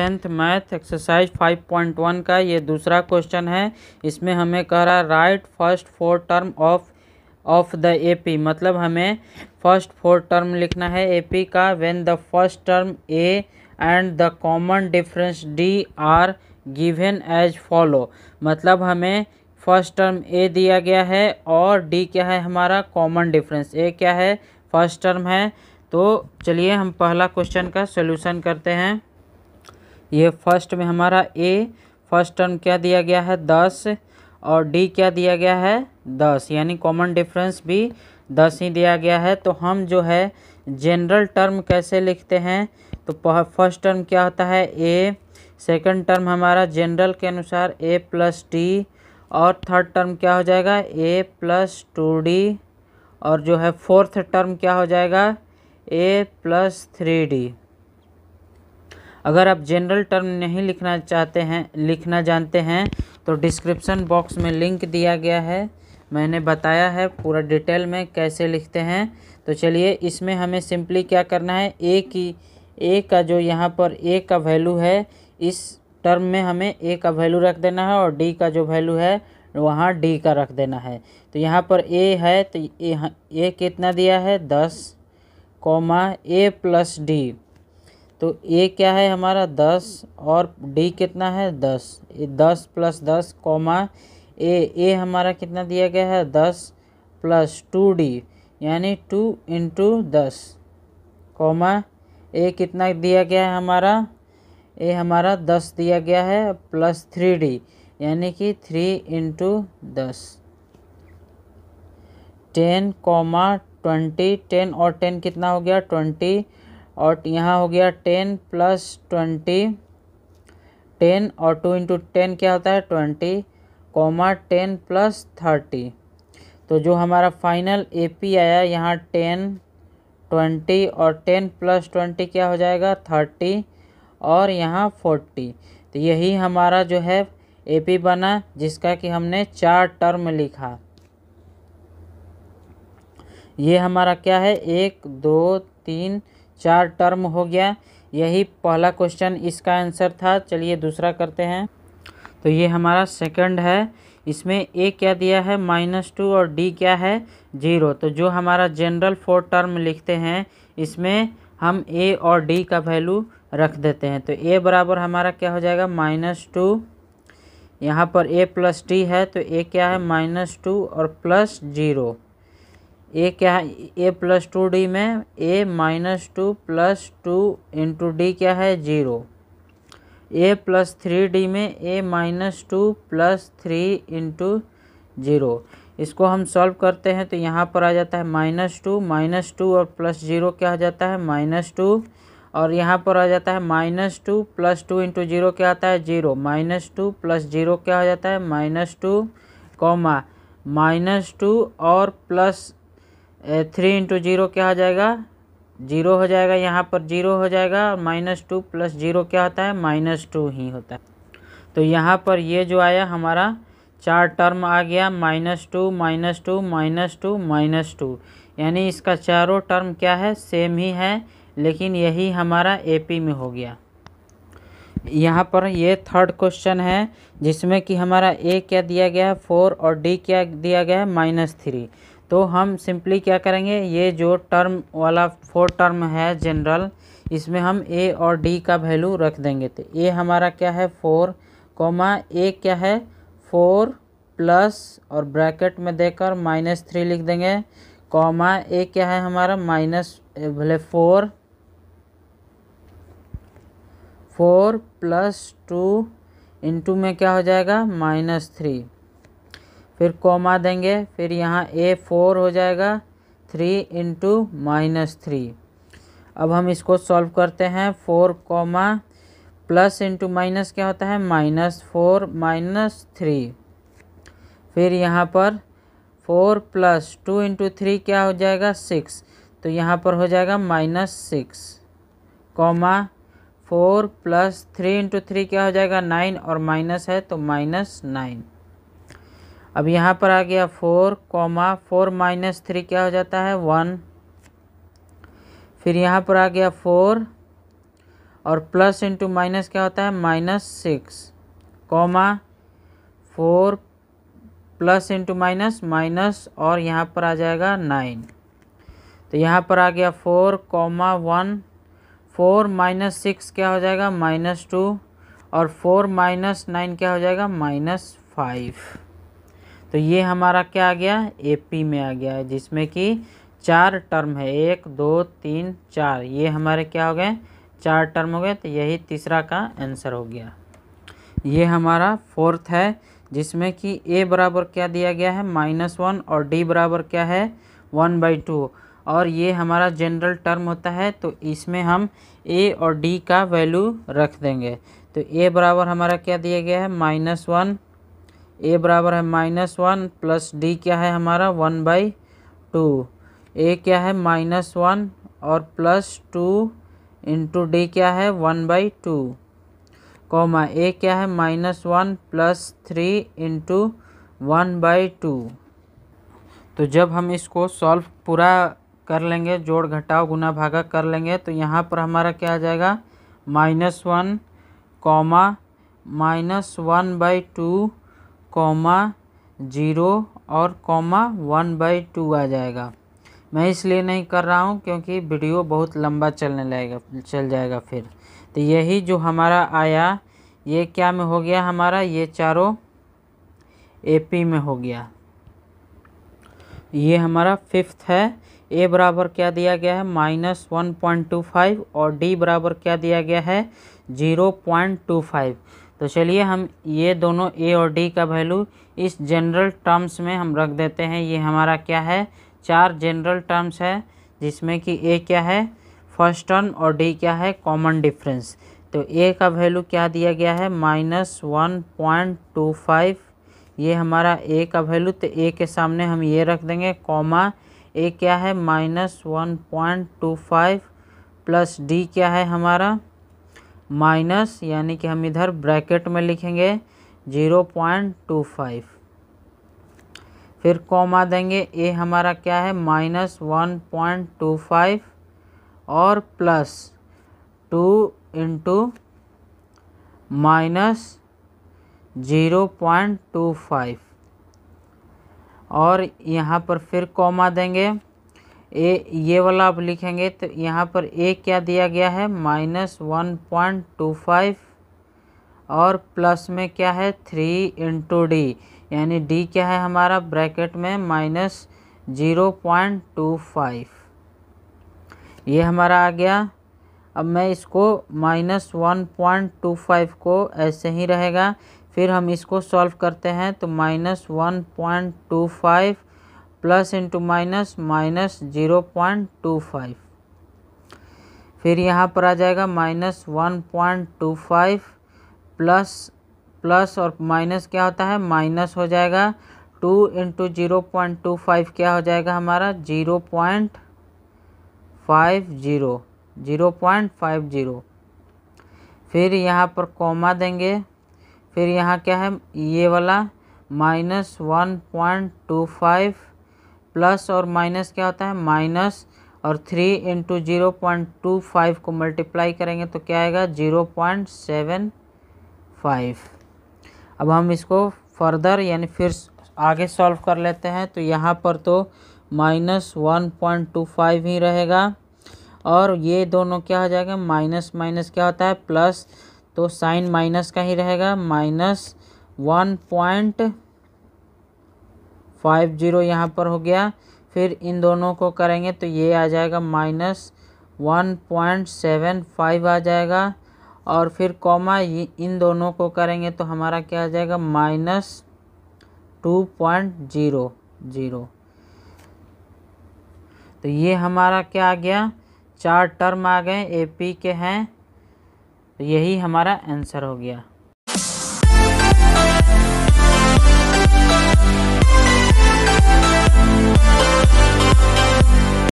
Tenth math exercise 5.1 का ये दूसरा क्वेश्चन है इसमें हमें कह रहा है write first four term of of the AP मतलब हमें फर्स्ट फोर टर्म लिखना है एपी का when the first term A and the common difference D are given as follow मतलब हमें फर्स्ट टर्म ए दिया गया है और डी क्या है हमारा कॉमन डिफरेंस ए क्या है फर्स्ट टर्म है तो चलिए हम पहला क्वेश्चन का सोल्यूशन करते हैं ये फर्स्ट में हमारा ए फर्स्ट टर्म क्या दिया गया है दस और डी क्या दिया गया है दस यानी कॉमन डिफरेंस भी दस ही दिया गया है तो हम जो है जनरल टर्म कैसे लिखते हैं तो फर्स्ट टर्म क्या होता है ए सेकंड टर्म हमारा जनरल के अनुसार ए प्लस डी और थर्ड टर्म क्या हो जाएगा ए प्लस टू डी और जो है फोर्थ टर्म क्या हो जाएगा ए प्लस थ्री डी अगर आप जनरल टर्म नहीं लिखना चाहते हैं लिखना जानते हैं तो डिस्क्रिप्शन बॉक्स में लिंक दिया गया है मैंने बताया है पूरा डिटेल में कैसे लिखते हैं तो चलिए इसमें हमें सिंपली क्या करना है ए की ए का जो यहाँ पर ए का वैल्यू है इस टर्म में हमें ए का वैल्यू रख देना है और डी का जो वैल्यू है वहाँ डी का रख देना है तो यहाँ पर ए है तो ए, ए कितना दिया है दस कॉमा ए प्लस डी तो ए क्या है हमारा दस और डी कितना है दस दस प्लस दस कॉमा ए ए हमारा कितना दिया गया है दस प्लस टू डी यानी टू इंटू दस कॉमा ए कितना दिया गया है हमारा ए हमारा दस दिया गया है प्लस थ्री डी यानी कि थ्री इंटू दस टेन कॉमा ट्वेंटी टेन और टेन कितना हो गया ट्वेंटी और यहाँ हो गया टेन प्लस ट्वेंटी टेन और टू इंटू टेन क्या होता है twenty comma ten plus thirty तो जो हमारा फाइनल ए पी आया यहाँ टेन ट्वेंटी और टेन प्लस ट्वेंटी क्या हो जाएगा थर्टी और यहाँ फोर्टी तो यही हमारा जो है ए पी बना जिसका कि हमने चार टर्म लिखा ये हमारा क्या है एक दो तीन चार टर्म हो गया यही पहला क्वेश्चन इसका आंसर था चलिए दूसरा करते हैं तो ये हमारा सेकंड है इसमें ए क्या दिया है माइनस टू और डी क्या है जीरो तो जो हमारा जनरल फोर टर्म लिखते हैं इसमें हम ए और डी का वैल्यू रख देते हैं तो ए बराबर हमारा क्या हो जाएगा माइनस टू यहाँ पर ए प्लस डी है तो ए क्या है माइनस टू और प्लस जीरो ए क्या है ए प्लस टू डी में A minus two plus two into D क्या है zero A plus three D में A minus two plus three into zero इसको हम सॉल्व करते हैं तो यहाँ पर आ जाता है माइनस टू माइनस टू और प्लस जीरो क्या आ जाता है माइनस टू और यहाँ पर आ जाता है minus two plus two into zero क्या आता है zero minus two plus zero क्या हो जाता है minus two comma minus two और प्लस थ्री इंटू जीरो क्या हो जाएगा जीरो हो जाएगा यहाँ पर जीरो हो जाएगा और माइनस टू प्लस जीरो क्या होता है माइनस टू ही होता है तो यहाँ पर ये जो आया हमारा चार टर्म आ गया minus two minus two minus two minus two यानी इसका चारों टर्म क्या है सेम ही है लेकिन यही हमारा पी में हो गया यहाँ पर ये थर्ड क्वेश्चन है जिसमें कि हमारा ए क्या दिया गया है फोर और डी क्या दिया गया है माइनस थ्री तो हम सिंपली क्या करेंगे ये जो टर्म वाला फोर टर्म है जनरल इसमें हम ए और डी का वैल्यू रख देंगे तो ए हमारा क्या है फोर कॉमा ए क्या है फोर प्लस और ब्रैकेट में देकर माइनस थ्री लिख देंगे कॉमा ए क्या है हमारा माइनस भले four four plus two into में क्या हो जाएगा माइनस थ्री फिर कॉमा देंगे फिर यहाँ ए फोर हो जाएगा थ्री इंटू माइनस थ्री अब हम इसको सॉल्व करते हैं four comma plus into minus क्या होता है माइनस फोर माइनस थ्री फिर यहाँ पर four plus two into three क्या हो जाएगा सिक्स तो यहाँ पर हो जाएगा minus six comma four plus three into three क्या हो जाएगा नाइन और माइनस है तो माइनस नाइन अब यहाँ पर आ गया four comma four minus three क्या हो जाता है वन फिर यहाँ पर आ गया फोर और प्लस इंटू माइनस क्या होता है minus six comma four plus into minus minus और यहाँ पर आ जाएगा नाइन तो यहाँ पर आ गया four comma one four minus six क्या हो जाएगा माइनस टू और फोर माइनस नाइन क्या हो जाएगा माइनस फाइव तो ये हमारा क्या आ गया एपी में आ गया है जिसमें कि चार टर्म है एक दो तीन चार ये हमारे क्या हो गए चार टर्म हो गए तो यही तीसरा का आंसर हो गया ये हमारा फोर्थ है जिसमें कि ए बराबर क्या दिया गया है माइनस वन और डी बराबर क्या है वन बाई टू और ये हमारा जनरल टर्म होता है तो इसमें हम ए और डी का वैल्यू रख देंगे तो ए बराबर हमारा क्या दिया गया है माइनस वन ए बराबर है माइनस वन प्लस डी क्या है हमारा वन बाई टू ए क्या है माइनस वन और प्लस टू इंटू डी क्या है one by two comma A क्या है minus one plus three into one by two तो जब हम इसको सॉल्व पूरा कर लेंगे जोड़ घटाव गुना भागा कर लेंगे तो यहाँ पर हमारा क्या आ जाएगा minus one comma minus one by two comma zero और कॉमा वन बाई टू आ जाएगा मैं इसलिए नहीं कर रहा हूँ क्योंकि वीडियो बहुत लंबा चलने लगेगा चल जाएगा फिर तो यही जो हमारा आया ये क्या में हो गया हमारा ये चारों एपी में हो गया ये हमारा फिफ्थ है ए बराबर क्या दिया गया है minus one point two five और डी बराबर क्या दिया गया है ज़ीरो पॉइंट टू फाइव तो चलिए हम ये दोनों ए और डी का वैल्यू इस जनरल टर्म्स में हम रख देते हैं ये हमारा क्या है चार जनरल टर्म्स है जिसमें कि ए क्या है फर्स्ट टर्म और डी क्या है कॉमन डिफरेंस तो ए का वैल्यू क्या दिया गया है minus one point two five ये हमारा ए का वैल्यू तो ए के सामने हम ये रख देंगे कॉमा ए क्या है minus one point two five plus D क्या है हमारा माइनस यानी कि हम इधर ब्रैकेट में लिखेंगे ज़ीरो पॉइंट टू फाइव फिर कॉमा देंगे ए हमारा क्या है minus one point two five और plus two into minus zero point two five और यहाँ पर फिर कॉमा देंगे ए ये वाला आप लिखेंगे तो यहाँ पर ए क्या दिया गया है minus one point two five और प्लस में क्या है थ्री इंटू डी यानी डी क्या है हमारा ब्रैकेट में minus zero point two five ये हमारा आ गया अब मैं इसको minus one point two five को ऐसे ही रहेगा फिर हम इसको सॉल्व करते हैं तो minus one point two five plus into minus minus zero point two five फिर यहाँ पर आ जाएगा minus one point two five plus plus और माइनस क्या होता है माइनस हो जाएगा two into zero point two five क्या हो जाएगा हमारा zero point five zero zero point five zero फिर यहाँ पर कॉमा देंगे फिर यहाँ क्या है ये वाला minus one point two five plus और माइनस क्या होता है माइनस और three into zero point two five को मल्टीप्लाई करेंगे तो क्या आएगा जीरो पॉइंट सेवन फाइव अब हम इसको फर्दर यानी फिर आगे सॉल्व कर लेते हैं तो यहाँ पर तो minus one point two five ही रहेगा और ये दोनों क्या हो जाएगा माइनस माइनस क्या होता है प्लस तो साइन माइनस का ही रहेगा minus one point five zero यहाँ पर हो गया फिर इन दोनों को करेंगे तो ये आ जाएगा minus one point seven five आ जाएगा और फिर कॉमा इन दोनों को करेंगे तो हमारा क्या आ जाएगा minus two point zero zero तो ये हमारा क्या आ गया चार टर्म आ गए एपी के हैं तो यही हमारा आंसर हो गया Thank you.